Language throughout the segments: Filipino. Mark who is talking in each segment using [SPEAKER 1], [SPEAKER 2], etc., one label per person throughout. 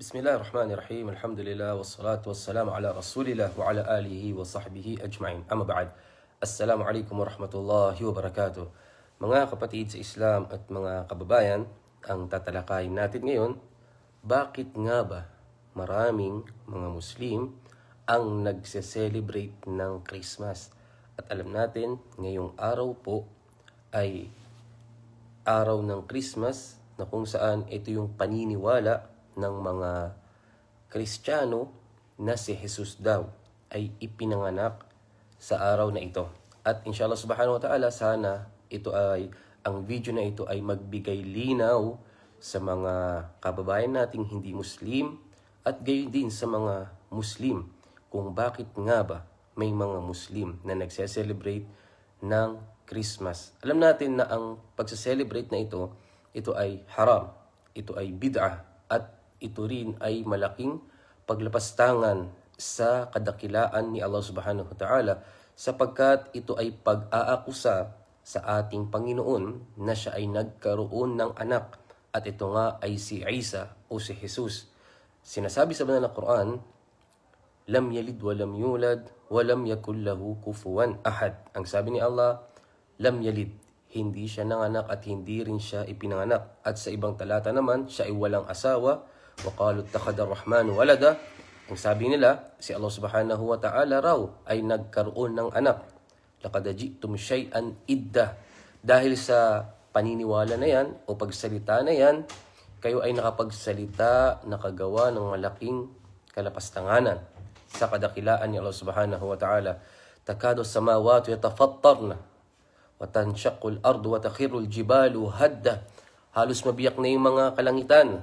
[SPEAKER 1] بسم الله الرحمن الرحيم الحمد لله والصلاة والسلام على رسول الله وعلى آله وصحbihi ajma'in أما بعد Assalamu alaikum warahmatullahi wabarakatuh Mga kapatid sa Islam at mga kababayan Ang tatalakayin natin ngayon Bakit nga ba maraming mga Muslim ang nagse-celebrate ng Christmas? At alam natin, ngayong araw po ay araw ng Christmas na kung saan ito yung paniniwala ng mga Kristiyano na si Jesus daw ay ipinanganak sa araw na ito. At inshallah subhanahu wa ta'ala, sana ito ay, ang video na ito ay magbigay linaw sa mga kababayan nating hindi Muslim at gayon din sa mga Muslim kung bakit nga ba may mga Muslim na nagse-celebrate ng Christmas. Alam natin na ang pagse-celebrate na ito, ito ay haram, ito ay bid'ah at ito rin ay malaking paglapastangan sa kadakilaan ni Allah Subhanahu wa Ta'ala sapagkat ito ay pag-aakusa sa ating Panginoon na siya ay nagkaroon ng anak at ito nga ay si Isa o si Jesus. Sinasabi sa banal na Quran, Lam yalid wa lam yulad wa lam yakul lahu kufuwan ahad. Ang sabi ni Allah, Lam yalid, hindi siya nanganak at hindi rin siya ipinanganak. At sa ibang talata naman, siya ay walang asawa وَقَالُوا اتَّخَدَ الرَّحْمَنُ walada. Ang sabi nila, si Allah subhanahu wa ta'ala raw ay nagkaroon ng anak. لَقَدَ جِئْتُمْ شَيْئًا idda. Dahil sa paniniwala na yan o pagsalita na yan, kayo ay nakapagsalita, nakagawa ng malaking kalapastanganan sa kadakilaan ni Allah subhanahu wa ta'ala. Takado samawat yatafattarna wa tanshaqul ardu wa takhirul jibalu hadda. Halos mabiyak na yung mga kalangitan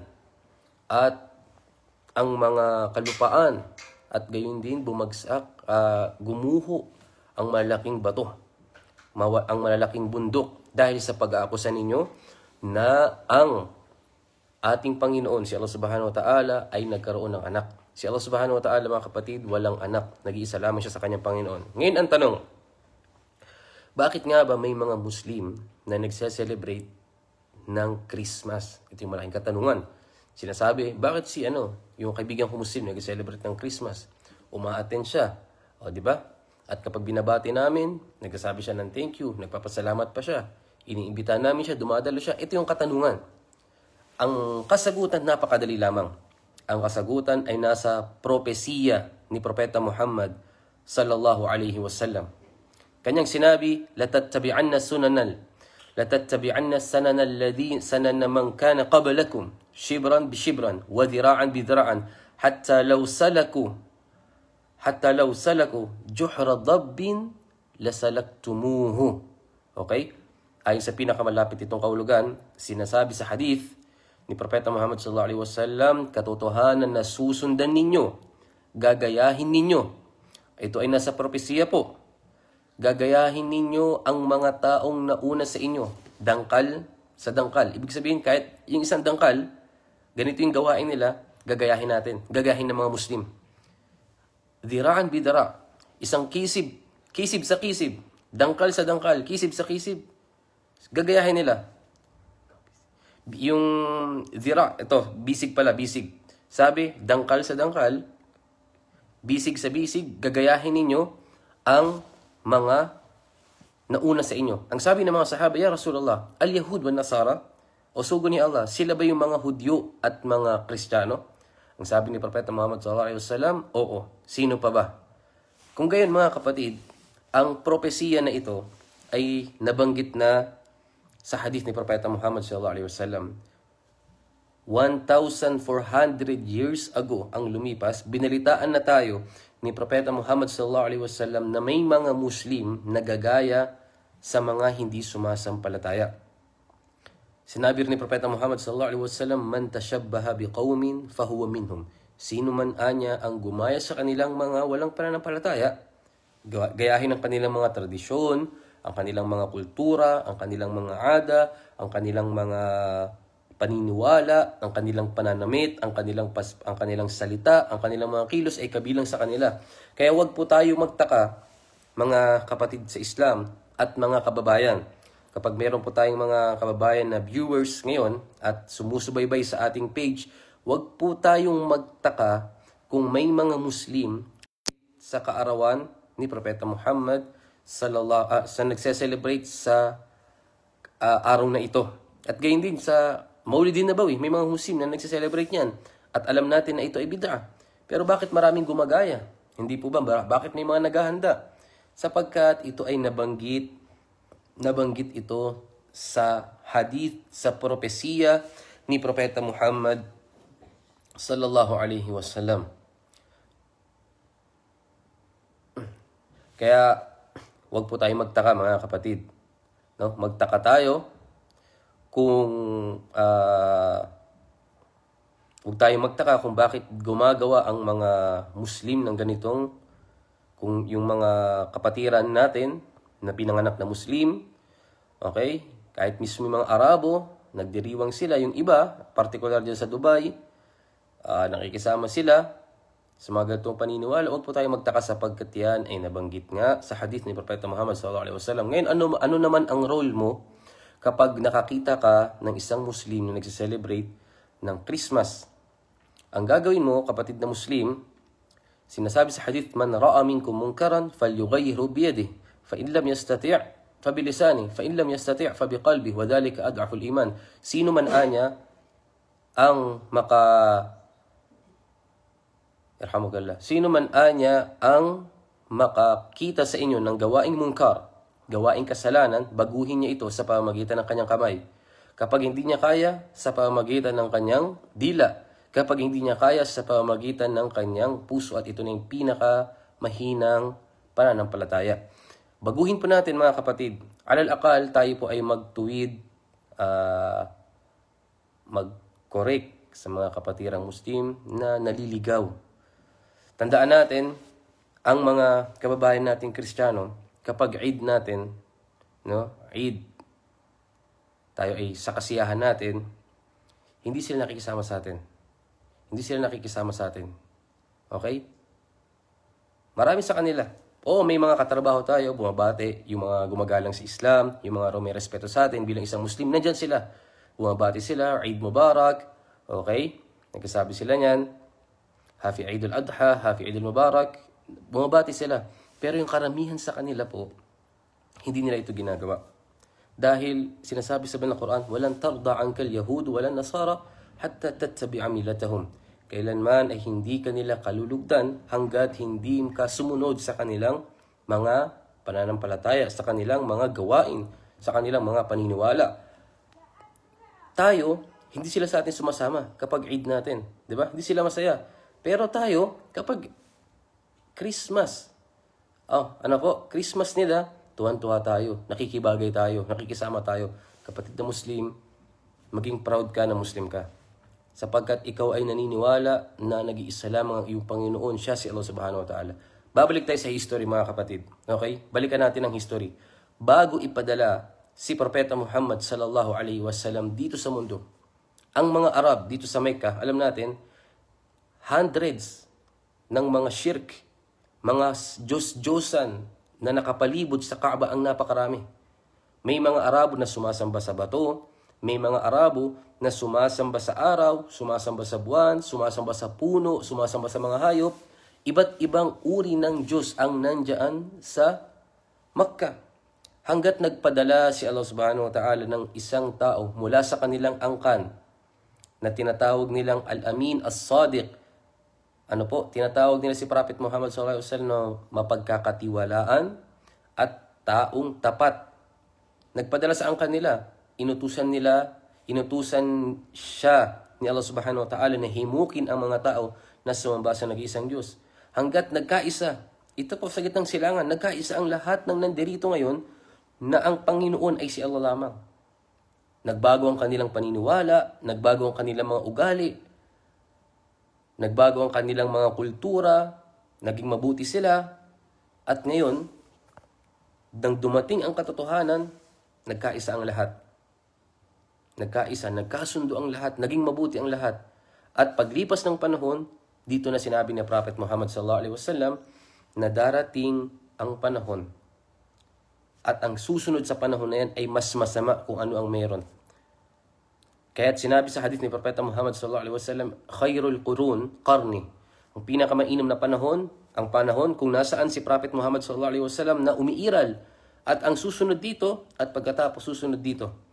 [SPEAKER 1] at ang mga kalupaan at gayon din bumagsak, uh, gumuho ang malaking bato, mawa, ang malalaking bundok dahil sa pag-aakusa ninyo na ang ating Panginoon, si Allah Subhanahu wa Ta'ala ay nagkaroon ng anak. Si Allah Subhanahu wa Ta'ala mga kapatid, walang anak. Nag-iisa lamang siya sa kanyang Panginoon. Ngayon ang tanong, bakit nga ba may mga Muslim na nagse-celebrate ng Christmas? Ito yung malaking katanungan. Sinasabi, bakit si ano, yung kaibigan ko Muslim nag-celebrate ng Christmas, umaattend siya. O, di ba? At kapag binabati namin, nagsasabi siya ng thank you, nagpapasalamat pa siya, iniimbita namin siya, dumadalo siya. Ito yung katanungan. Ang kasagutan napakadali lamang. Ang kasagutan ay nasa propesiya ni Propeta Muhammad sallallahu alaihi wasallam. Kanyang sinabi, latattabi'anna sunanal, latattabi'anna sananal alladhi sanana man kana qablakum شبرا بشبرا وذراعا بذراعا حتى لو سلكوا حتى لو سلكوا جحر ضب لسلكتموه Okay? Ayon sa pinakamalapit itong kaulugan, sinasabi sa hadith ni Propeta Muhammad sallallahu alaihi wasallam, katotohanan na susundan ninyo, gagayahin ninyo. Ito ay nasa propesiya po. Gagayahin ninyo ang mga taong nauna sa inyo, dangkal sa dangkal. Ibig sabihin kahit yung isang dangkal, Ganito yung gawain nila, gagayahin natin. Gagayahin ng mga Muslim. Diraan bidara. Isang kisib. Kisib sa kisib. Dangkal sa dangkal. Kisib sa kisib. Gagayahin nila. Yung dira, ito, bisig pala, bisig. Sabi, dangkal sa dangkal, bisig sa bisig, gagayahin ninyo ang mga nauna sa inyo. Ang sabi ng mga sahaba, Ya Rasulullah, al-Yahud wa Nasara, o sugo ni Allah, sila ba yung mga Hudyo at mga Kristiyano? Ang sabi ni Propeta Muhammad sallallahu alaihi wasallam, oo, sino pa ba? Kung gayon mga kapatid, ang propesiya na ito ay nabanggit na sa hadith ni Propeta Muhammad sallallahu alaihi wasallam. 1,400 years ago ang lumipas, binalitaan na tayo ni Propeta Muhammad sallallahu alaihi wasallam na may mga Muslim na gagaya sa mga hindi sumasampalataya. Sinabi rin ni Propeta Muhammad sallallahu alaihi wasallam, "Man tashabbaha biqaumin fahuwa minhum." Sino man anya ang gumaya sa kanilang mga walang pananampalataya, gayahin ang kanilang mga tradisyon, ang kanilang mga kultura, ang kanilang mga ada, ang kanilang mga paniniwala, ang kanilang pananamit, ang kanilang pas, ang kanilang salita, ang kanilang mga kilos ay kabilang sa kanila. Kaya wag po tayo magtaka mga kapatid sa Islam at mga kababayan kapag meron po tayong mga kababayan na viewers ngayon at sumusubaybay sa ating page, huwag po tayong magtaka kung may mga Muslim sa kaarawan ni Propeta Muhammad sallallahu, uh, sa nagse-celebrate sa uh, araw na ito. At gayon din sa Maulidin Nabawi, may mga Muslim na nagse-celebrate niyan. At alam natin na ito ay bid'a. Pero bakit maraming gumagaya? Hindi po ba? Bakit may mga naghahanda? Sapagkat ito ay nabanggit nabanggit ito sa hadith, sa propesiya ni Propeta Muhammad sallallahu alaihi wasallam. Kaya wag po tayo magtaka mga kapatid. No? Magtaka tayo kung uh, wag tayo magtaka kung bakit gumagawa ang mga Muslim ng ganitong kung yung mga kapatiran natin na pinanganak na Muslim Okay? Kahit mismo yung mga Arabo, nagdiriwang sila. Yung iba, particular dyan sa Dubai, uh, nakikisama sila sa mga ganitong paniniwala. Huwag po tayo magtaka sapagkat yan ay nabanggit nga sa hadith ni Propeta Muhammad sallallahu alaihi wasallam. Ngayon, ano, ano naman ang role mo kapag nakakita ka ng isang Muslim na nagse-celebrate ng Christmas? Ang gagawin mo, kapatid na Muslim, sinasabi sa hadith, Man ra'a minkum munkaran falyughayyiru biyadih, fa in lam yastati' فبلسانه فإن لم يستطع فبقلبه وذلك أضعف الإيمان sino man anya ang maka Irhamukallah. Sino man anya ang makakita sa inyo ng gawaing mungkar, gawaing kasalanan, baguhin niya ito sa pamagitan ng kanyang kamay. Kapag hindi niya kaya, sa pamagitan ng kanyang dila. Kapag hindi niya kaya, sa pamagitan ng kanyang puso. At ito na yung pinakamahinang pananampalataya. Baguhin po natin mga kapatid. Alal akal tayo po ay magtuwid, uh, mag-correct sa mga kapatirang Muslim na naliligaw. Tandaan natin, ang mga kababayan nating Kristiyano, kapag Eid natin, no? Eid, tayo ay sa kasiyahan natin, hindi sila nakikisama sa atin. Hindi sila nakikisama sa atin. Okay? Marami sa kanila Oo, may mga katrabaho tayo, bumabate, yung mga gumagalang sa Islam, yung mga may respeto sa atin bilang isang Muslim, nandyan sila. Bumabate sila, Eid Mubarak, okay? Nagkasabi sila niyan, Happy Eid al-Adha, Happy Eid al-Mubarak, bumabati sila. Pero yung karamihan sa kanila po, hindi nila ito ginagawa. Dahil sinasabi sa ng Quran, walang tarda ang kal Yahud, walang Nasara, hatta tattabi'a milatahum kailanman ay hindi kanila kalulugdan hanggat hindi ka sumunod sa kanilang mga pananampalataya, sa kanilang mga gawain, sa kanilang mga paniniwala. Tayo, hindi sila sa atin sumasama kapag Eid natin, 'di ba? Hindi sila masaya. Pero tayo, kapag Christmas, oh, ano ko, Christmas nila, tuwan-tuwa tayo, nakikibagay tayo, nakikisama tayo. Kapatid na Muslim, maging proud ka na Muslim ka sapagkat ikaw ay naniniwala na nag-iisa lamang ang iyong Panginoon, siya si Allah subhanahu wa ta'ala. Babalik tayo sa history mga kapatid. Okay? Balikan natin ang history. Bago ipadala si Propeta Muhammad sallallahu alaihi wasallam dito sa mundo, ang mga Arab dito sa Mecca, alam natin, hundreds ng mga shirk, mga Diyos-Diyosan na nakapalibot sa Kaaba ang napakarami. May mga Arabo na sumasamba sa bato, may mga Arabo na sumasamba sa araw, sumasamba sa buwan, sumasamba sa puno, sumasamba sa mga hayop. Iba't ibang uri ng Diyos ang nandyan sa Makkah. Hanggat nagpadala si Allah subhanahu wa ta'ala ng isang tao mula sa kanilang angkan na tinatawag nilang Al-Amin As-Sadiq. Ano po? Tinatawag nila si Prophet Muhammad sallallahu alaihi wasallam na mapagkakatiwalaan at taong tapat. Nagpadala sa angkan nila inutusan nila, inutusan siya ni Allah subhanahu wa ta'ala na himukin ang mga tao na sumamba sa nag-iisang Diyos. Hanggat nagkaisa, ito po sa gitang silangan, nagkaisa ang lahat ng nandirito ngayon na ang Panginoon ay si Allah lamang. Nagbago ang kanilang paniniwala, nagbago ang kanilang mga ugali, nagbago ang kanilang mga kultura, naging mabuti sila, at ngayon, nang dumating ang katotohanan, nagkaisa ang lahat nagkaisa, nagkasundo ang lahat, naging mabuti ang lahat. At paglipas ng panahon, dito na sinabi ni Prophet Muhammad sallallahu alaihi wasallam na darating ang panahon. At ang susunod sa panahon na yan ay mas masama kung ano ang meron. Kaya't sinabi sa hadith ni Propeta Muhammad sallallahu alaihi wasallam, khairul qurun qarni. Ang pinakamainam na panahon, ang panahon kung nasaan si Prophet Muhammad sallallahu alaihi wasallam na umiiral at ang susunod dito at pagkatapos susunod dito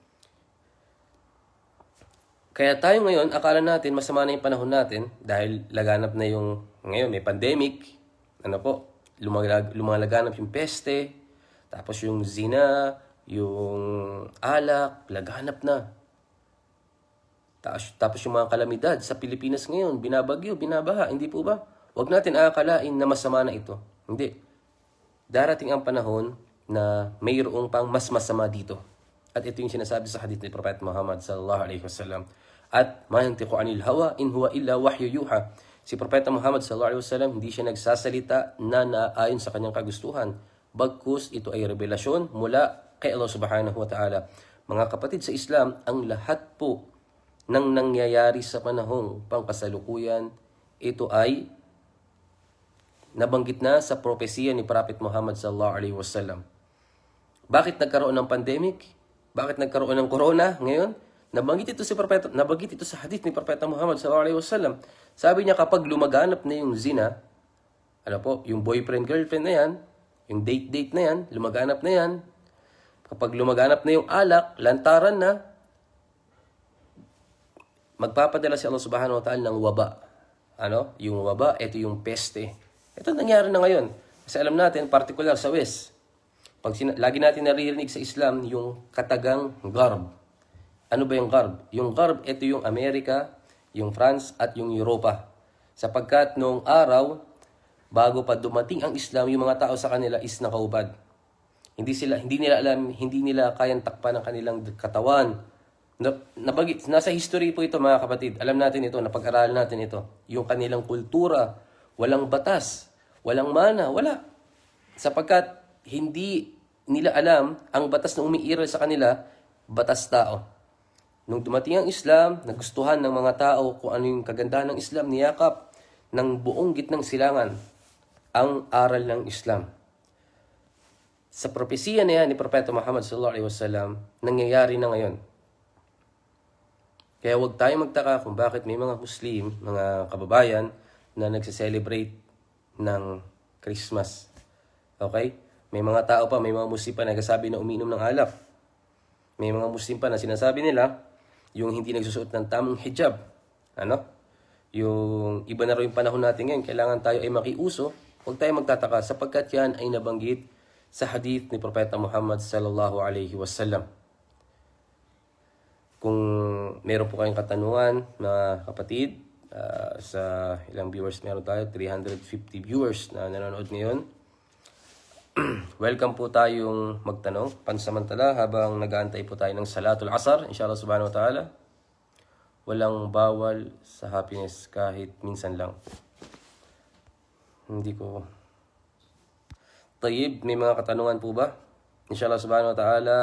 [SPEAKER 1] kaya tayo ngayon, akala natin masama na yung panahon natin dahil laganap na yung, ngayon may pandemic, ano po, lumalag, lumalaganap yung peste, tapos yung zina, yung alak, laganap na. Tapos, yung mga kalamidad sa Pilipinas ngayon, binabagyo, binabaha, hindi po ba? Huwag natin akalain na masama na ito. Hindi. Darating ang panahon na mayroong pang mas masama dito. At ito yung sinasabi sa hadith ni Prophet Muhammad sallallahu alaihi wasallam. At mayantiqu anil hawa in huwa illa wahyu yuha. Si Propeta Muhammad sallallahu alaihi wasallam hindi siya nagsasalita na naayon sa kanyang kagustuhan. Bagkus ito ay revelasyon mula kay Allah subhanahu wa ta'ala. Mga kapatid sa Islam, ang lahat po ng nangyayari sa panahong pangkasalukuyan, ito ay nabanggit na sa propesiya ni Prophet Muhammad sallallahu alaihi wasallam. Bakit nagkaroon ng pandemic? Bakit nagkaroon ng corona ngayon? Nabanggit ito, si Propeta, nabanggit ito sa hadith ni Propeta Muhammad sallallahu wasallam. Sabi niya kapag lumaganap na yung zina, ano po, yung boyfriend-girlfriend na yan, yung date-date na yan, lumaganap na yan, kapag lumaganap na yung alak, lantaran na, magpapadala si Allah subhanahu wa ta'ala ng waba. Ano? Yung waba, ito yung peste. Ito nangyari na ngayon. Kasi alam natin, particular sa West, pag lagi natin naririnig sa Islam yung katagang garb. Ano ba yung garb? Yung garb, ito yung Amerika, yung France, at yung Europa. Sapagkat noong araw, bago pa dumating ang Islam, yung mga tao sa kanila is nakaubad. Hindi sila hindi nila alam, hindi nila kayang takpan ang kanilang katawan. Na, nabagit, nasa history po ito mga kapatid. Alam natin ito, napag-aralan natin ito. Yung kanilang kultura, walang batas, walang mana, wala. Sapagkat hindi nila alam ang batas na umiiral sa kanila, batas tao. Nung dumating ang Islam, nagustuhan ng mga tao kung ano yung kagandahan ng Islam, niyakap ng buong gitnang silangan ang aral ng Islam. Sa propesiya na yan ni Propeta Muhammad sallallahu alaihi wasallam, nangyayari na ngayon. Kaya huwag tayong magtaka kung bakit may mga Muslim, mga kababayan, na nagse-celebrate ng Christmas. Okay? May mga tao pa, may mga muslim pa nagsasabi na uminom ng alak. May mga muslim pa na sinasabi nila, yung hindi nagsusuot ng tamang hijab. Ano? Yung iba na rin yung panahon natin ngayon, kailangan tayo ay makiuso. Huwag tayo magtataka sapagkat yan ay nabanggit sa hadith ni Propeta Muhammad sallallahu alaihi wasallam. Kung meron po kayong katanungan, mga kapatid, uh, sa ilang viewers meron tayo, 350 viewers na nanonood ngayon. welcome po tayong magtanong pansamantala habang nag-aantay po tayo ng Salatul Asar, inshallah subhanahu wa ta'ala. Walang bawal sa happiness kahit minsan lang. Hindi ko... Tayyib, may mga katanungan po ba? Inshallah subhanahu wa ta'ala,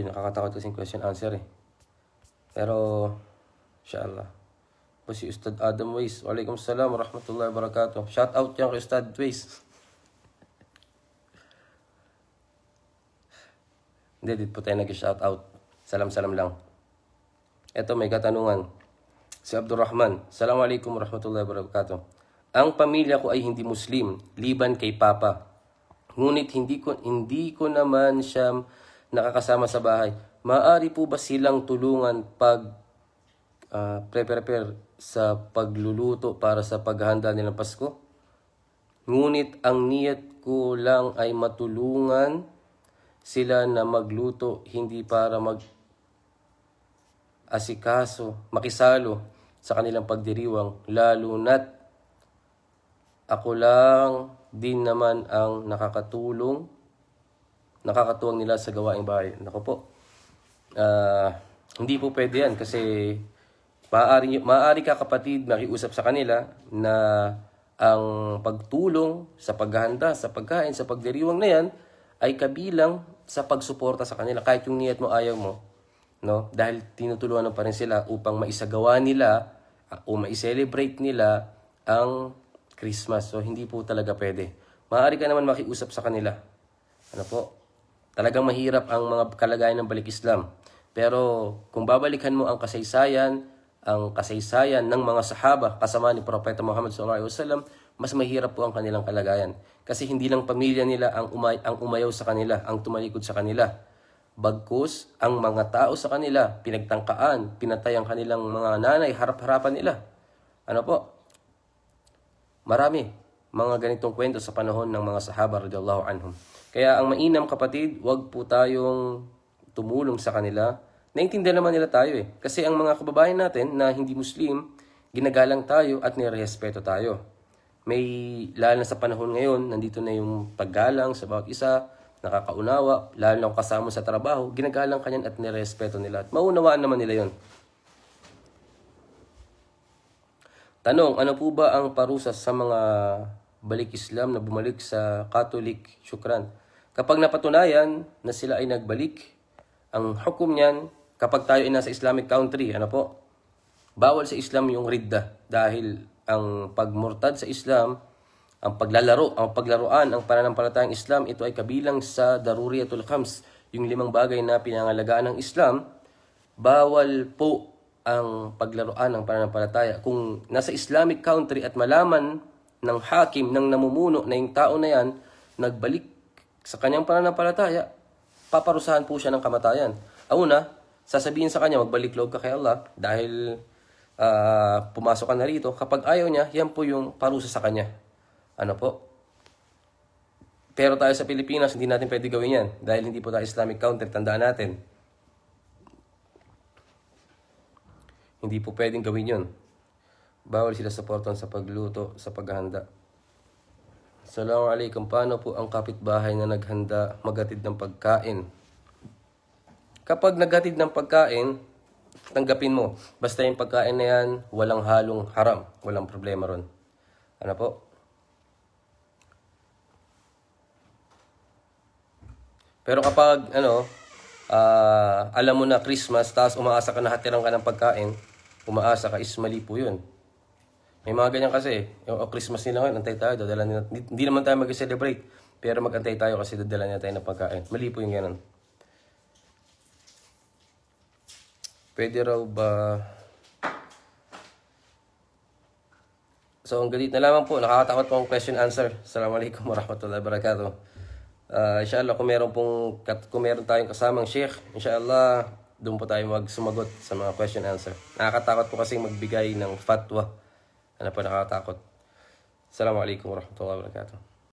[SPEAKER 1] Ito yung nakakatakot kasing question answer eh. Pero, inshallah. Po si Ustad Adam Weiss. Walaikum salam, rahmatullahi wabarakatuh. Shout out yan kay Ustad Weiss. Hindi, dito po tayo nag-shout out. Salam-salam lang. Ito, may katanungan. Si Abdurrahman. Assalamualaikum warahmatullahi wabarakatuh. Ang pamilya ko ay hindi Muslim, liban kay Papa. Ngunit hindi ko, hindi ko naman siya nakakasama sa bahay, maaari po ba silang tulungan pag uh, ah, pre-prepare sa pagluluto para sa paghahanda nilang Pasko? Ngunit ang niyet ko lang ay matulungan sila na magluto hindi para mag asikaso, makisalo sa kanilang pagdiriwang, lalo na't ako lang din naman ang nakakatulong nakakatuwang nila sa gawaing bahay. Nako po, uh, hindi po pwede yan kasi maaari, maaari ka kapatid makiusap sa kanila na ang pagtulong sa paghahanda, sa pagkain, sa pagdiriwang na yan ay kabilang sa pagsuporta sa kanila kahit yung niyat mo ayaw mo. No? Dahil tinutulungan pa rin sila upang maisagawa nila ah, o maiselebrate nila ang Christmas. So, hindi po talaga pwede. Maaari ka naman makiusap sa kanila. Ano po? Talagang mahirap ang mga kalagayan ng balik Islam. Pero kung babalikan mo ang kasaysayan, ang kasaysayan ng mga sahaba kasama ni Propeta Muhammad SAW, mas mahirap po ang kanilang kalagayan. Kasi hindi lang pamilya nila ang, umay, ang umayaw sa kanila, ang tumalikod sa kanila. Bagkus, ang mga tao sa kanila, pinagtangkaan, pinatay ang kanilang mga nanay, harap-harapan nila. Ano po? Marami mga ganitong kwento sa panahon ng mga sahaba radiyallahu anhum. Kaya ang mainam kapatid, wag po tayong tumulong sa kanila. Naintindihan naman nila tayo eh. Kasi ang mga kababayan natin na hindi Muslim, ginagalang tayo at nirespeto tayo. May lalo na sa panahon ngayon, nandito na yung paggalang sa bawat isa, nakakaunawa, lalo na kasama sa trabaho, ginagalang kanyan at nirespeto nila. At maunawaan naman nila yon. Tanong, ano po ba ang parusa sa mga balik Islam na bumalik sa Catholic? Shukran. Kapag napatunayan na sila ay nagbalik, ang hukom niyan, kapag tayo ay nasa Islamic country, ano po, bawal sa Islam yung ridda dahil ang pagmurtad sa Islam, ang paglalaro, ang paglaruan, ang pananampalatayang Islam, ito ay kabilang sa daruriyatul khams, yung limang bagay na pinangalagaan ng Islam, bawal po ang paglaruan ng pananampalataya. Kung nasa Islamic country at malaman ng hakim, ng namumuno na yung tao na yan, nagbalik sa kanyang pananampalataya, paparusahan po siya ng kamatayan. Ang una, sasabihin sa kanya, magbalik loob ka kay Allah dahil uh, pumasok ka na rito. Kapag ayaw niya, yan po yung parusa sa kanya. Ano po? Pero tayo sa Pilipinas, hindi natin pwede gawin yan dahil hindi po tayo Islamic counter. Tandaan natin. Hindi po pwedeng gawin yun. Bawal sila sa sa pagluto, sa paghahanda. Assalamu alaikum. Paano po ang kapitbahay na naghanda magatid ng pagkain? Kapag naghatid ng pagkain, tanggapin mo. Basta yung pagkain na yan, walang halong haram. Walang problema ron. Ano po? Pero kapag, ano, uh, alam mo na Christmas, tapos umaasa ka na hatiran ka ng pagkain, umaasa ka is mali po yun. May mga ganyan kasi. Yung oh, Christmas nila ngayon, antay tayo, dadala nila. Hindi naman tayo mag-celebrate. Pero mag-antay tayo kasi dadala nila tayo ng pagkain. Mali po yung ganun. Pwede raw ba... So, ang galit na lamang po. Nakakatakot po ang question answer. Assalamualaikum warahmatullahi wabarakatuh. Uh, inshallah, kung meron, pong, kung meron tayong kasamang sheikh, inshallah, doon po tayo sumagot sa mga question answer. Nakakatakot po kasi magbigay ng fatwa أنا بنغات تعقد السلام عليكم ورحمة الله وبركاته